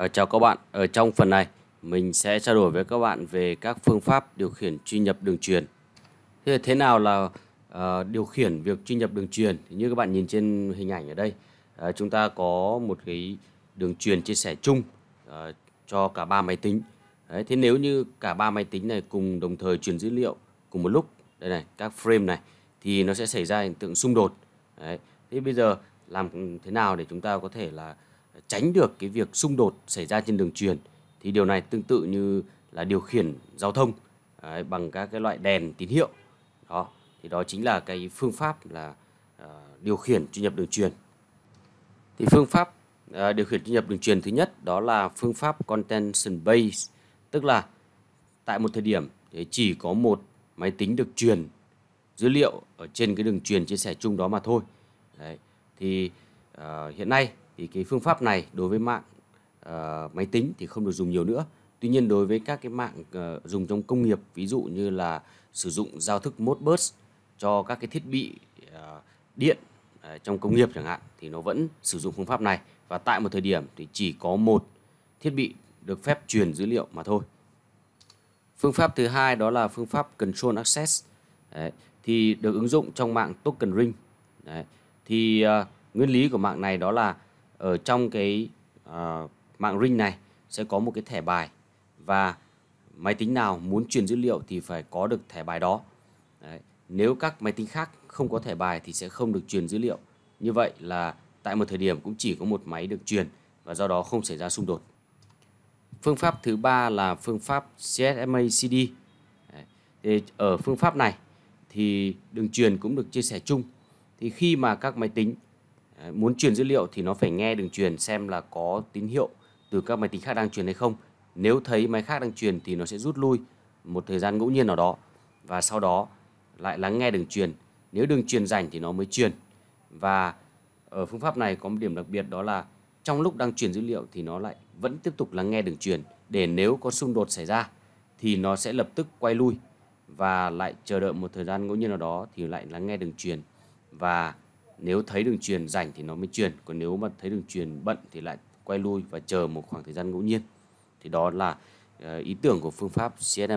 Ờ, chào các bạn, ở ờ, trong phần này mình sẽ trao đổi với các bạn về các phương pháp điều khiển truy nhập đường truyền. Thế thế nào là uh, điều khiển việc truy nhập đường truyền? như các bạn nhìn trên hình ảnh ở đây, uh, chúng ta có một cái đường truyền chia sẻ chung uh, cho cả ba máy tính. Đấy, thế nếu như cả ba máy tính này cùng đồng thời truyền dữ liệu cùng một lúc, đây này, các frame này thì nó sẽ xảy ra hiện tượng xung đột. Đấy. Thế bây giờ làm thế nào để chúng ta có thể là tránh được cái việc xung đột xảy ra trên đường truyền thì điều này tương tự như là điều khiển giao thông đấy, bằng các cái loại đèn tín hiệu đó thì đó chính là cái phương pháp là uh, điều khiển truy nhập đường truyền thì phương pháp uh, điều khiển truy nhập đường truyền thứ nhất đó là phương pháp contention base tức là tại một thời điểm thì chỉ có một máy tính được truyền dữ liệu ở trên cái đường truyền chia sẻ chung đó mà thôi Đấy. thì uh, hiện nay thì cái phương pháp này đối với mạng uh, máy tính thì không được dùng nhiều nữa tuy nhiên đối với các cái mạng uh, dùng trong công nghiệp ví dụ như là sử dụng giao thức Modbus cho các cái thiết bị uh, điện uh, trong công nghiệp chẳng hạn thì nó vẫn sử dụng phương pháp này và tại một thời điểm thì chỉ có một thiết bị được phép truyền dữ liệu mà thôi phương pháp thứ hai đó là phương pháp control access Đấy, thì được ứng dụng trong mạng token ring Đấy, thì uh, nguyên lý của mạng này đó là ở trong cái uh, mạng ring này sẽ có một cái thẻ bài và máy tính nào muốn truyền dữ liệu thì phải có được thẻ bài đó Đấy. nếu các máy tính khác không có thẻ bài thì sẽ không được truyền dữ liệu như vậy là tại một thời điểm cũng chỉ có một máy được truyền và do đó không xảy ra xung đột phương pháp thứ ba là phương pháp CSMA CD thì ở phương pháp này thì đường truyền cũng được chia sẻ chung thì khi mà các máy tính Ờ, muốn truyền dữ liệu thì nó phải nghe đường truyền xem là có tín hiệu từ các máy tính khác đang truyền hay không nếu thấy máy khác đang truyền thì nó sẽ rút lui một thời gian ngẫu nhiên nào đó và sau đó lại lắng nghe đường truyền nếu đường truyền rảnh thì nó mới truyền và ở phương pháp này có một điểm đặc biệt đó là trong lúc đang truyền dữ liệu thì nó lại vẫn tiếp tục lắng nghe đường truyền để nếu có xung đột xảy ra thì nó sẽ lập tức quay lui và lại chờ đợi một thời gian ngẫu nhiên nào đó thì lại lắng nghe đường truyền và nếu thấy đường truyền rảnh thì nó mới truyền còn nếu mà thấy đường truyền bận thì lại quay lui và chờ một khoảng thời gian ngẫu nhiên thì đó là ờ, ý tưởng của phương pháp CSMA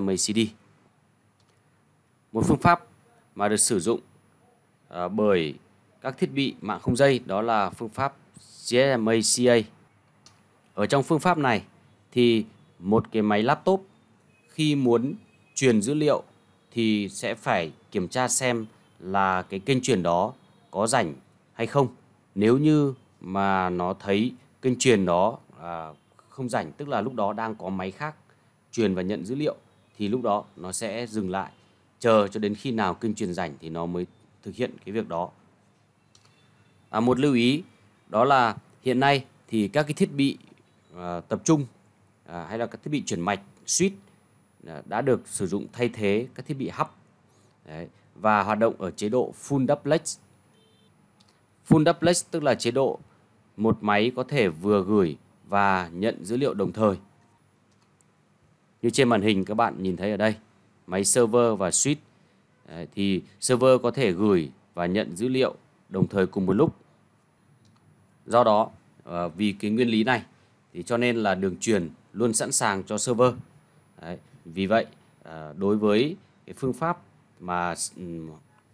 một phương pháp mà được sử dụng ờ, bởi các thiết bị mạng không dây đó là phương pháp CSMA ở trong phương pháp này thì một cái máy laptop khi muốn truyền dữ liệu thì sẽ phải kiểm tra xem là cái kênh truyền đó có rảnh hay không nếu như mà nó thấy kênh truyền đó à, không rảnh tức là lúc đó đang có máy khác truyền và nhận dữ liệu thì lúc đó nó sẽ dừng lại chờ cho đến khi nào kênh truyền rảnh thì nó mới thực hiện cái việc đó à, một lưu ý đó là hiện nay thì các cái thiết bị à, tập trung à, hay là các thiết bị chuyển mạch switch à, đã được sử dụng thay thế các thiết bị hấp và hoạt động ở chế độ full duplex Full Duplex tức là chế độ một máy có thể vừa gửi và nhận dữ liệu đồng thời. Như trên màn hình các bạn nhìn thấy ở đây, máy server và switch thì server có thể gửi và nhận dữ liệu đồng thời cùng một lúc. Do đó, ờ, vì cái nguyên lý này thì cho nên là đường truyền luôn sẵn sàng cho server. Đấy, vì vậy, ờ, đối với cái phương pháp mà ừ,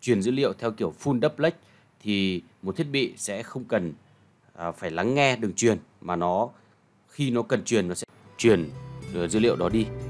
truyền dữ liệu theo kiểu full duplex thì một thiết bị sẽ không cần à, phải lắng nghe đường truyền mà nó khi nó cần truyền nó sẽ truyền ờ, dữ liệu đó đi